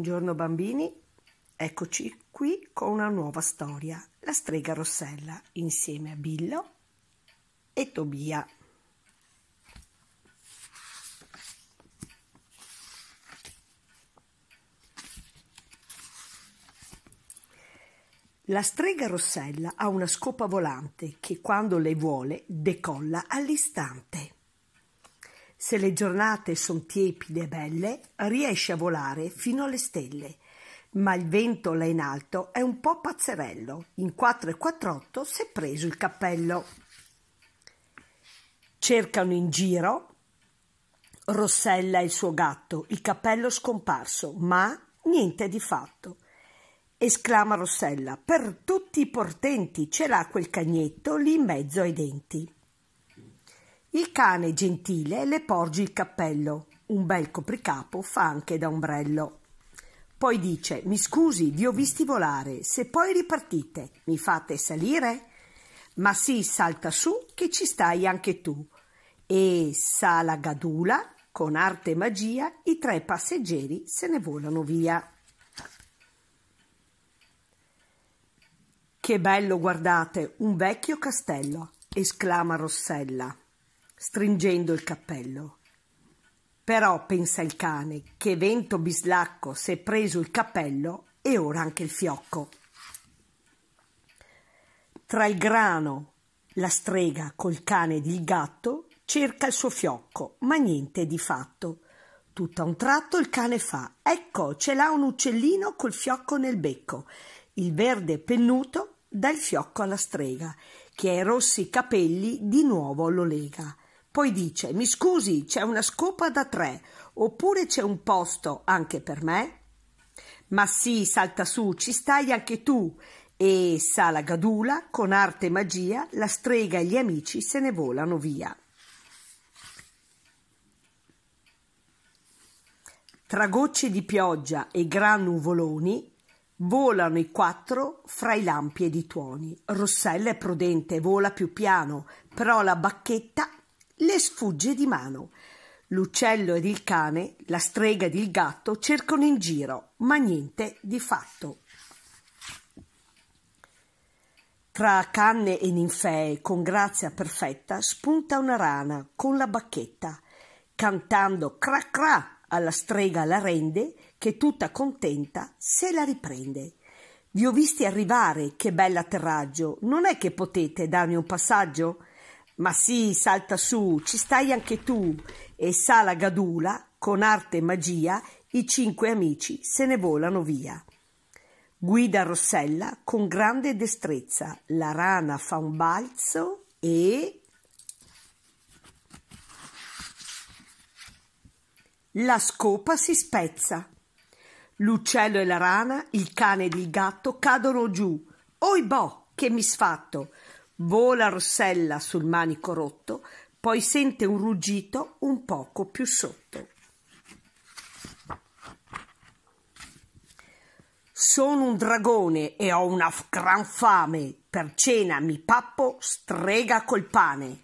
Buongiorno bambini, eccoci qui con una nuova storia, La strega Rossella, insieme a Billo e Tobia. La strega Rossella ha una scopa volante che quando lei vuole decolla all'istante. Se le giornate sono tiepide e belle, riesce a volare fino alle stelle. Ma il vento là in alto è un po' pazzerello. In 4 e 48 si è preso il cappello. Cercano in giro Rossella e il suo gatto, il cappello scomparso, ma niente di fatto. Esclama Rossella, per tutti i portenti ce l'ha quel cagnetto lì in mezzo ai denti. Il cane gentile le porge il cappello. Un bel copricapo fa anche da ombrello. Poi dice: Mi scusi, vi ho visti volare. Se poi ripartite, mi fate salire? Ma sì, salta su, che ci stai anche tu. E sala gadula, con arte e magia, i tre passeggeri se ne volano via. Che bello, guardate, un vecchio castello, esclama Rossella stringendo il cappello. Però, pensa il cane, che vento bislacco s'è preso il cappello e ora anche il fiocco. Tra il grano, la strega col cane ed il gatto cerca il suo fiocco, ma niente di fatto. Tutto a un tratto il cane fa: Ecco, ce l'ha un uccellino col fiocco nel becco. Il verde pennuto dà il fiocco alla strega, che ai rossi capelli di nuovo lo lega. Poi dice: Mi scusi, c'è una scopa da tre, oppure c'è un posto anche per me? Ma sì, salta su, ci stai anche tu. E Sala Gadula, con arte e magia, la strega e gli amici se ne volano via. Tra gocce di pioggia e gran nuvoloni, Volano i quattro fra i lampi ed i tuoni. Rossella è prudente, vola più piano, però la bacchetta le sfugge di mano. L'uccello ed il cane, la strega ed il gatto cercano in giro, ma niente di fatto. Tra canne e ninfee, con grazia perfetta, spunta una rana con la bacchetta, cantando cra cra alla strega la rende, che tutta contenta se la riprende. Vi ho visti arrivare, che bell'atterraggio, non è che potete darmi un passaggio? Ma sì, salta su, ci stai anche tu. E Sala Gadula, con arte e magia, i cinque amici se ne volano via. Guida Rossella con grande destrezza. La rana fa un balzo e... La scopa si spezza. L'uccello e la rana, il cane ed il gatto cadono giù. Oi boh, che misfatto! Vola Rossella sul manico rotto, poi sente un ruggito un poco più sotto. Sono un dragone e ho una gran fame, per cena mi pappo strega col pane.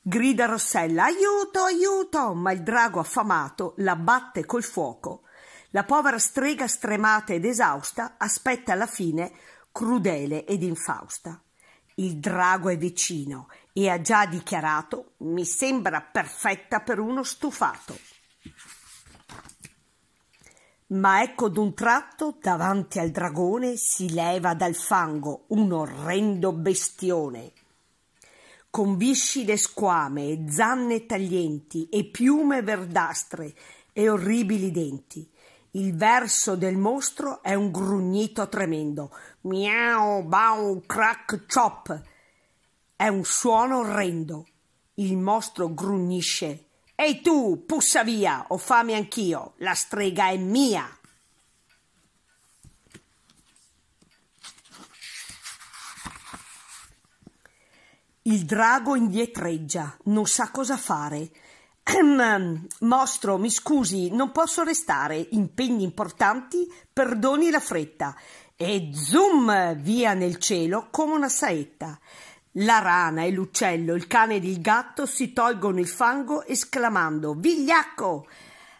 Grida Rossella, aiuto, aiuto, ma il drago affamato la batte col fuoco. La povera strega stremata ed esausta aspetta la fine crudele ed infausta. Il drago è vicino e ha già dichiarato mi sembra perfetta per uno stufato. Ma ecco d'un tratto davanti al dragone si leva dal fango un orrendo bestione. Con viscide squame, zanne taglienti e piume verdastre e orribili denti il verso del mostro è un grugnito tremendo. Miau, bau, crack, chop. È un suono orrendo. Il mostro grugnisce. Ehi tu, pussa via, ho fame anch'io. La strega è mia. Il drago indietreggia, non sa cosa fare. Ehm, mostro, mi scusi, non posso restare. Impegni importanti, perdoni la fretta. E zoom via nel cielo come una saetta. La rana e l'uccello, il cane ed il gatto si tolgono il fango esclamando Vigliacco!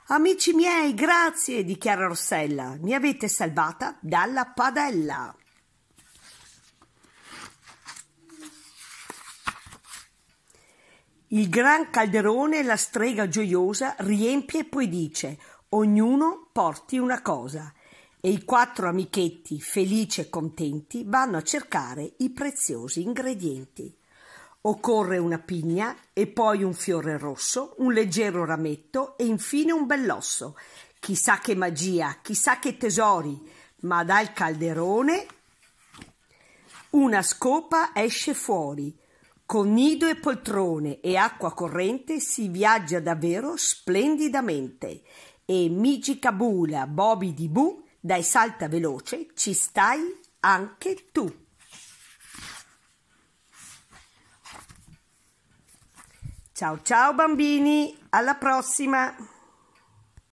Amici miei, grazie, dichiara Rossella, mi avete salvata dalla padella. Il gran calderone la strega gioiosa riempie e poi dice: Ognuno porti una cosa. E i quattro amichetti, felici e contenti, vanno a cercare i preziosi ingredienti. Occorre una pigna e poi un fiore rosso, un leggero rametto e infine un bell'osso. Chissà che magia, chissà che tesori, ma dal calderone una scopa esce fuori con nido e poltrone e acqua corrente si viaggia davvero splendidamente e Migi Migicabula Bobby di Bu dai Salta Veloce ci stai anche tu. Ciao ciao bambini, alla prossima!